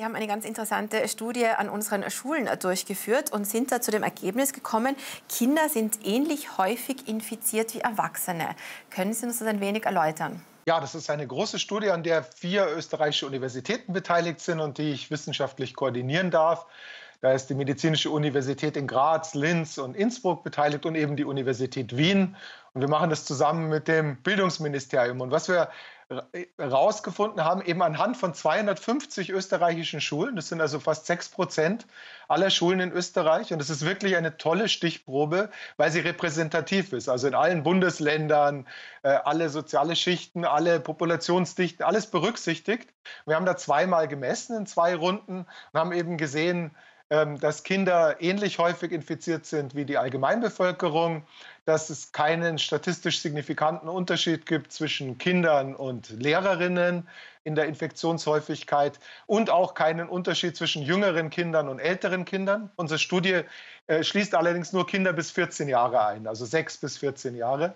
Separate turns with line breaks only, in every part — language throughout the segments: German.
Wir haben eine ganz interessante Studie an unseren Schulen äh, durchgeführt und sind da zu dem Ergebnis gekommen, Kinder sind ähnlich häufig infiziert wie Erwachsene. Können Sie uns das ein wenig erläutern?
Ja, das ist eine große Studie, an der vier österreichische Universitäten beteiligt sind und die ich wissenschaftlich koordinieren darf. Da ist die Medizinische Universität in Graz, Linz und Innsbruck beteiligt und eben die Universität Wien. Und wir machen das zusammen mit dem Bildungsministerium. Und was wir rausgefunden haben, eben anhand von 250 österreichischen Schulen. Das sind also fast 6 Prozent aller Schulen in Österreich. Und das ist wirklich eine tolle Stichprobe, weil sie repräsentativ ist. Also in allen Bundesländern, äh, alle soziale Schichten, alle Populationsdichten, alles berücksichtigt. Wir haben da zweimal gemessen in zwei Runden und haben eben gesehen, ähm, dass Kinder ähnlich häufig infiziert sind wie die Allgemeinbevölkerung, dass es keinen statistisch signifikanten Unterschied gibt zwischen Kindern und Lehrerinnen in der Infektionshäufigkeit und auch keinen Unterschied zwischen jüngeren Kindern und älteren Kindern. Unsere Studie äh, schließt allerdings nur Kinder bis 14 Jahre ein, also 6 bis 14 Jahre.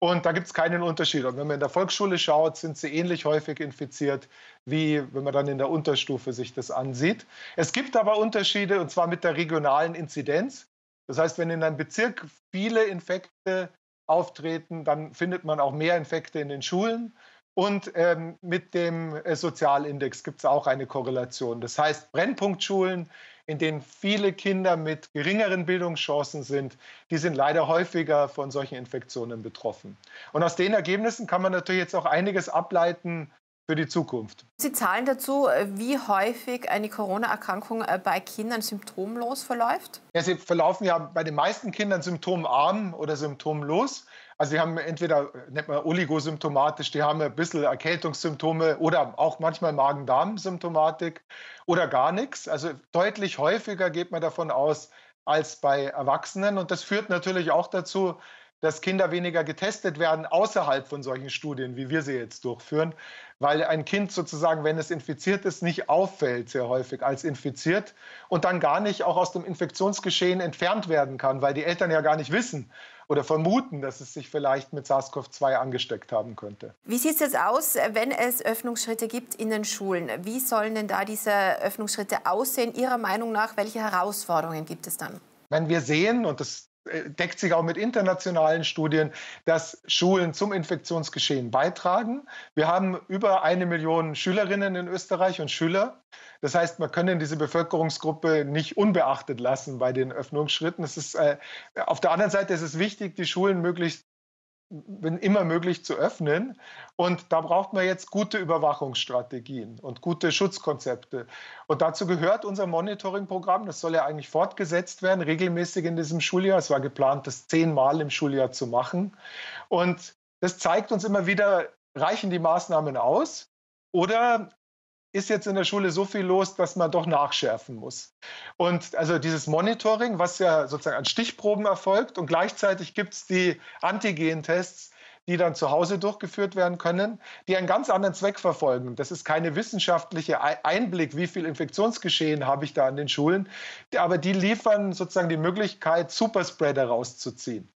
Und da gibt es keinen Unterschied. Und wenn man in der Volksschule schaut, sind sie ähnlich häufig infiziert, wie wenn man dann in der Unterstufe sich das ansieht. Es gibt aber Unterschiede, und zwar mit der regionalen Inzidenz. Das heißt, wenn in einem Bezirk viele Infekte auftreten, dann findet man auch mehr Infekte in den Schulen. Und ähm, mit dem äh, Sozialindex gibt es auch eine Korrelation. Das heißt, Brennpunktschulen, in denen viele Kinder mit geringeren Bildungschancen sind, die sind leider häufiger von solchen Infektionen betroffen. Und aus den Ergebnissen kann man natürlich jetzt auch einiges ableiten, für die Zukunft.
Sie zahlen dazu, äh, wie häufig eine Corona-Erkrankung äh, bei Kindern symptomlos verläuft?
Ja, sie verlaufen ja bei den meisten Kindern symptomarm oder symptomlos. Also sie haben entweder, äh, nennt man oligosymptomatisch, die haben ein bisschen Erkältungssymptome oder auch manchmal Magen-Darm-Symptomatik oder gar nichts. Also deutlich häufiger geht man davon aus als bei Erwachsenen. Und das führt natürlich auch dazu, dass Kinder weniger getestet werden außerhalb von solchen Studien, wie wir sie jetzt durchführen, weil ein Kind sozusagen, wenn es infiziert ist, nicht auffällt sehr häufig als infiziert und dann gar nicht auch aus dem Infektionsgeschehen entfernt werden kann, weil die Eltern ja gar nicht wissen oder vermuten, dass es sich vielleicht mit SARS-CoV-2 angesteckt haben könnte.
Wie sieht es jetzt aus, wenn es Öffnungsschritte gibt in den Schulen? Wie sollen denn da diese Öffnungsschritte aussehen? Ihrer Meinung nach, welche Herausforderungen gibt es dann?
Wenn wir sehen, und das äh, deckt sich auch mit internationalen Studien, dass Schulen zum Infektionsgeschehen beitragen. Wir haben über eine Million Schülerinnen in Österreich und Schüler. Das heißt, wir können diese Bevölkerungsgruppe nicht unbeachtet lassen bei den Öffnungsschritten. Es ist, äh, auf der anderen Seite ist es wichtig, die Schulen möglichst wenn immer möglich zu öffnen. Und da braucht man jetzt gute Überwachungsstrategien und gute Schutzkonzepte. Und dazu gehört unser Monitoring-Programm. Das soll ja eigentlich fortgesetzt werden, regelmäßig in diesem Schuljahr. Es war geplant, das zehnmal im Schuljahr zu machen. Und das zeigt uns immer wieder, reichen die Maßnahmen aus? Oder ist jetzt in der Schule so viel los, dass man doch nachschärfen muss. Und also dieses Monitoring, was ja sozusagen an Stichproben erfolgt und gleichzeitig gibt es die Antigen-Tests, die dann zu Hause durchgeführt werden können, die einen ganz anderen Zweck verfolgen. Das ist keine wissenschaftliche Einblick, wie viel Infektionsgeschehen habe ich da an den Schulen, aber die liefern sozusagen die Möglichkeit, Superspreader rauszuziehen.